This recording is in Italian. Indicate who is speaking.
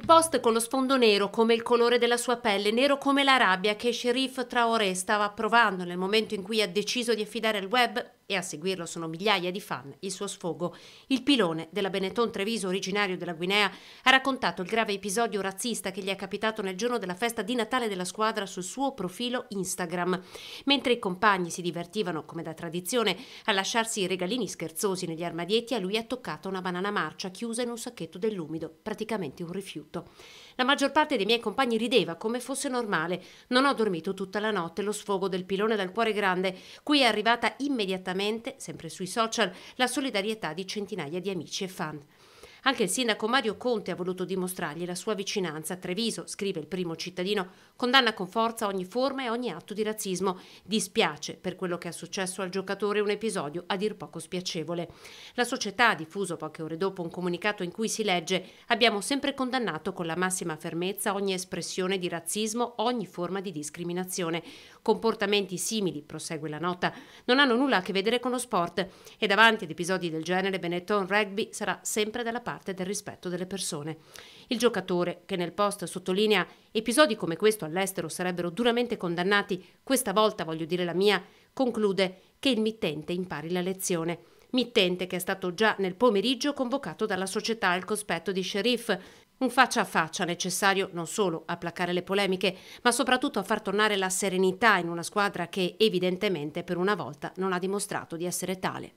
Speaker 1: un post con lo sfondo nero come il colore della sua pelle, nero come la rabbia che Sherif Traoré stava provando nel momento in cui ha deciso di affidare al web e a seguirlo sono migliaia di fan, il suo sfogo. Il pilone della Benetton Treviso, originario della Guinea, ha raccontato il grave episodio razzista che gli è capitato nel giorno della festa di Natale della squadra sul suo profilo Instagram. Mentre i compagni si divertivano, come da tradizione, a lasciarsi i regalini scherzosi negli armadietti, a lui è toccata una banana marcia chiusa in un sacchetto dell'umido, praticamente un rifiuto. La maggior parte dei miei compagni rideva come fosse normale. Non ho dormito tutta la notte, lo sfogo del pilone dal cuore grande, cui è arrivata immediatamente quotidianamente, sempre sui social, la solidarietà di centinaia di amici e fan. Anche il sindaco Mario Conte ha voluto dimostrargli la sua vicinanza Treviso, scrive il primo cittadino, condanna con forza ogni forma e ogni atto di razzismo, dispiace per quello che è successo al giocatore un episodio a dir poco spiacevole. La società ha diffuso poche ore dopo un comunicato in cui si legge abbiamo sempre condannato con la massima fermezza ogni espressione di razzismo, ogni forma di discriminazione. Comportamenti simili, prosegue la nota, non hanno nulla a che vedere con lo sport e davanti ad episodi del genere Benetton Rugby sarà sempre dalla parte parte del rispetto delle persone. Il giocatore, che nel post sottolinea episodi come questo all'estero sarebbero duramente condannati, questa volta voglio dire la mia, conclude che il mittente impari la lezione. Mittente che è stato già nel pomeriggio convocato dalla società al cospetto di Sheriff, un faccia a faccia necessario non solo a placare le polemiche, ma soprattutto a far tornare la serenità in una squadra che evidentemente per una volta non ha dimostrato di essere tale.